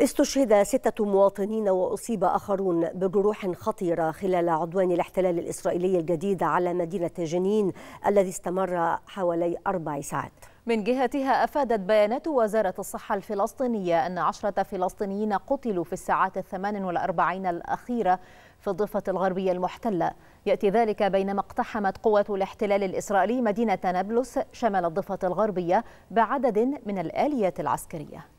استشهد ستة مواطنين وأصيب آخرون بجروح خطيرة خلال عدوان الاحتلال الإسرائيلي الجديد على مدينة جنين الذي استمر حوالي أربع ساعات من جهتها أفادت بيانات وزارة الصحة الفلسطينية أن عشرة فلسطينيين قتلوا في الساعات الثمان والأربعين الأخيرة في الضفة الغربية المحتلة يأتي ذلك بينما اقتحمت قوات الاحتلال الإسرائيلي مدينة نابلس شمال الضفة الغربية بعدد من الآليات العسكرية